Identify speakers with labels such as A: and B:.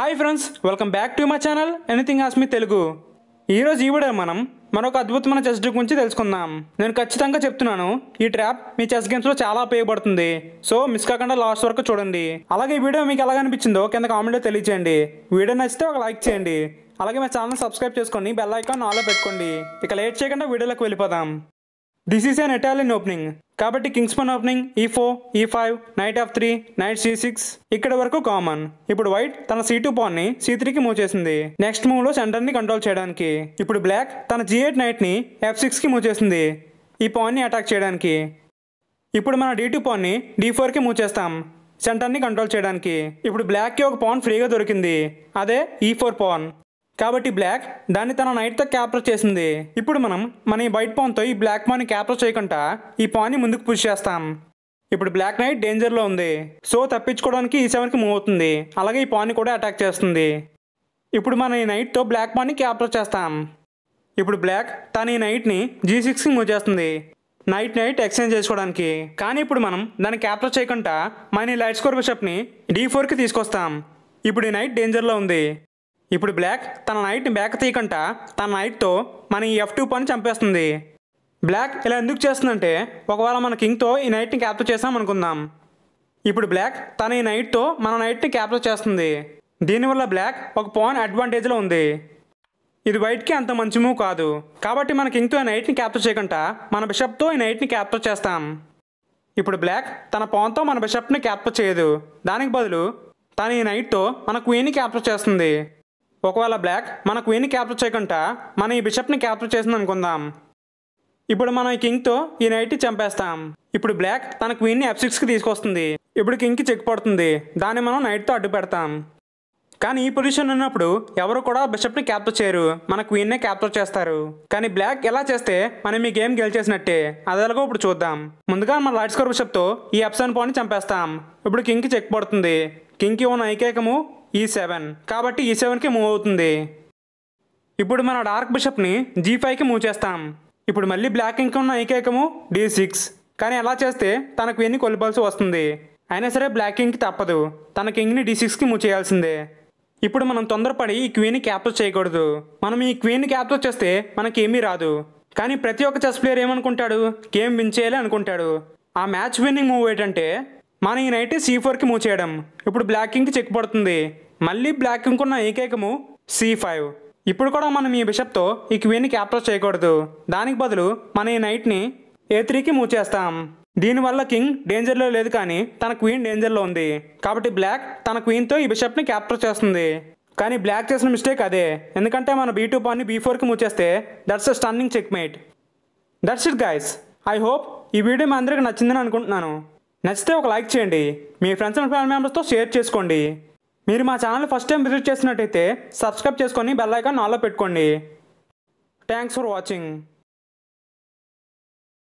A: hi friends welcome back to my channel anything మీ తెలుగు ఈరోజు ఈ వీడియో మనం మరొక అద్భుతమైన చెస్ డ్రిక్ గురించి తెలుసుకుందాం నేను ఖచ్చితంగా చెప్తున్నాను ఈ ట్రాప్ మీ చెస్ గేమ్స్లో చాలా ఉపయోగపడుతుంది సో మిస్ కాకుండా లాస్ట్ వరకు చూడండి అలాగే ఈ వీడియో మీకు ఎలా అనిపించిందో కింద కామెంట్లో తెలియచేయండి వీడియో నచ్చితే ఒక లైక్ చేయండి అలాగే మా ఛానల్ సబ్స్క్రైబ్ చేసుకొని బెల్ ఐకాన్ ఆలో పెట్టుకోండి ఇక లేట్ చేయకుండా వీడియోలోకి వెళ్ళిపోదాం this is an Italian opening కాబట్టి కింగ్స్మన్ opening e four e five knight f three knight c six ఇక్కడ వరకు కామన్ ఇప్పుడు వైట్ తన సి టూ పాన్ ని సి త్రీకి మూవ్ చేసింది నెక్స్ట్ మూవ్ లో సెంటర్ ని కంట్రోల్ చేయడానికి ఇప్పుడు బ్లాక్ తన జీ ఎయిట్ నైట్ ని ఎఫ్ సిక్స్ కి మూవ్ చేసింది ఈ పాన్ ని అటాక్ చేయడానికి ఇప్పుడు మన డి టూ పాన్ ని డీ ఫోర్ కి మూవ్ చేస్తాం సెంటర్ని కంట్రోల్ చేయడానికి ఇప్పుడు బ్లాక్కి ఒక పాన్ ఫ్రీగా దొరికింది అదే ఈ ఫోర్ పాన్ కాబట్టి బ్లాక్ దాన్ని తన నైట్తో క్యాప్చర్ చేసింది ఇప్పుడు మనం మన ఈ బైట్ పాన్తో ఈ బ్లాక్ పాన్ని క్యాప్చర్ చేయకుండా ఈ పాన్ని ముందుకు పుష్ చేస్తాం ఇప్పుడు బ్లాక్ నైట్ డేంజర్లో ఉంది సో తప్పించుకోవడానికి ఈ సెవెన్కి మూవ్ అవుతుంది అలాగే ఈ పాన్ని కూడా అటాక్ చేస్తుంది ఇప్పుడు మన ఈ నైట్తో బ్లాక్ పాన్ని క్యాప్చర్ చేస్తాం ఇప్పుడు బ్లాక్ తన ఈ నైట్ని జీ సిక్స్కి మూవ్ చేస్తుంది నైట్ నైట్ ఎక్స్చేంజ్ చేసుకోవడానికి కానీ ఇప్పుడు మనం దాన్ని క్యాప్చర్ చేయకుండా మన ఈ లైట్ స్కోర్ బిషప్ని డీ ఫోర్కి తీసుకొస్తాం ఇప్పుడు ఈ నైట్ డేంజర్లో ఉంది ఇప్పుడు బ్లాక్ తన నైట్ని బ్యాక్ తీయకుండా తన నైట్తో మన ఈ ఎఫ్ టూ పని చంపేస్తుంది బ్లాక్ ఇలా ఎందుకు చేస్తుందంటే ఒకవేళ మన కింగ్తో ఈ నైట్ని క్యాప్చర్ చేసాం అనుకుందాం ఇప్పుడు బ్లాక్ తన ఈ నైట్తో మన నైట్ని క్యాప్చర్ చేస్తుంది దీనివల్ల బ్లాక్ ఒక పాన్ అడ్వాంటేజ్లో ఉంది ఇది వైట్కి అంత మంచి మూవ్ కాదు కాబట్టి మన కింగ్తో ఈ నైట్ని క్యాప్చర్ చేయకుండా మన బిషప్తో ఈ నైట్ని క్యాప్చర్ చేస్తాం ఇప్పుడు బ్లాక్ తన పాన్తో మన బిషప్ని క్యాప్చర్ చేయదు దానికి బదులు తను ఈ నైట్తో మన క్వీన్ని క్యాప్చర్ చేస్తుంది ఒకవేళ బ్లాక్ మన క్వీన్ని క్యాప్చర్ చేయకుండా మనం ఈ బిషప్ని క్యాప్చర్ చేసింది అనుకుందాం ఇప్పుడు మనం ఈ కింగ్తో ఈ నైట్ చంపేస్తాం ఇప్పుడు బ్లాక్ తన క్వీన్ని ఎఫ్ సిక్స్కి తీసుకొస్తుంది ఇప్పుడు కింగ్కి చెక్ పడుతుంది దాన్ని మనం నైట్తో అడ్డు పెడతాం కానీ ఈ పొజిషన్ ఉన్నప్పుడు ఎవరు కూడా బిషప్ని క్యాప్చర్ చేయరు మన క్వీన్నే క్యాప్చర్ చేస్తారు కానీ బ్లాక్ ఎలా చేస్తే మనం ఈ గేమ్ గెలిచేసినట్టే అది ఎలాగో ఇప్పుడు చూద్దాం ముందుగా మన లైట్ స్కోర్ బిషప్తో ఈ ఎప్సన్ పాయింట్ చంపేస్తాం ఇప్పుడు కింగ్కి చెక్ పడుతుంది కింగ్కి ఉన్న ఏకైకము ఈ సెవెన్ కాబట్టి ఈ సెవెన్కి మూవ్ అవుతుంది ఇప్పుడు మన డార్క్ బిషప్ని జీ ఫైవ్కి మూవ్ చేస్తాం ఇప్పుడు మళ్ళీ బ్లాక్ ఇంక్ ఉన్న ఏకైకము డి సిక్స్ కానీ అలా చేస్తే తన ఎన్ని కొలిపాల్సి వస్తుంది అయినా సరే బ్లాక్ ఇంక్ తప్పదు తన కింగ్ని డి సిక్స్కి మూవ్ చేయాల్సిందే ఇప్పుడు మనం తొందరపడి ఈ క్వీన్ని క్యాప్చర్ చేయకూడదు మనం ఈ క్వీన్ని క్యాప్చర్ చేస్తే మనకి ఏమీ రాదు కానీ ప్రతి ఒక్క చెస్ ప్లేయర్ ఏమనుకుంటాడు గేమ్ విన్ చేయాలి అనుకుంటాడు ఆ మ్యాచ్ విన్నింగ్ మూవ్ ఏంటంటే మనం ఈ నైట్ సి ఫోర్కి మూవ్ చేయడం ఇప్పుడు బ్లాక్ కింగ్కి చెక్ పడుతుంది మళ్ళీ బ్లాక్ కింగ్ ఉన్న ఏకైకము సి ఫైవ్ ఇప్పుడు కూడా మనం ఈ బిషప్తో ఈ క్వీన్ని క్యాప్చర్ చేయకూడదు దానికి బదులు మనం ఈ నైట్ని ఏ త్రీకి మూవ్ చేస్తాం దీనివల్ల కింగ్ డేంజర్లో లేదు కానీ తన క్వీన్ డేంజర్లో ఉంది కాబట్టి బ్లాక్ తన క్వీన్తో ఈ బిషప్ని క్యాప్చర్ చేస్తుంది కానీ బ్లాక్ చేసిన మిస్టేక్ అదే ఎందుకంటే మన బీ టూ పాన్ని బీ ఫోర్కి మూవ్ చేస్తే that's a stunning checkmate that's it guys I hope ఈ వీడియో మీ అందరికీ నచ్చిందని అనుకుంటున్నాను నచ్చితే ఒక లైక్ చేయండి మీ ఫ్రెండ్స్ అండ్ ఫ్యామిలీ మెంబర్స్తో షేర్ చేసుకోండి మీరు మా ఛానల్ ఫస్ట్ టైం విజిట్ చేసినట్టయితే సబ్స్క్రైబ్ చేసుకొని బెల్లైకాన్ ఐకాన్ ఆన్లో పెట్టుకోండి థ్యాంక్స్ ఫర్ వాచింగ్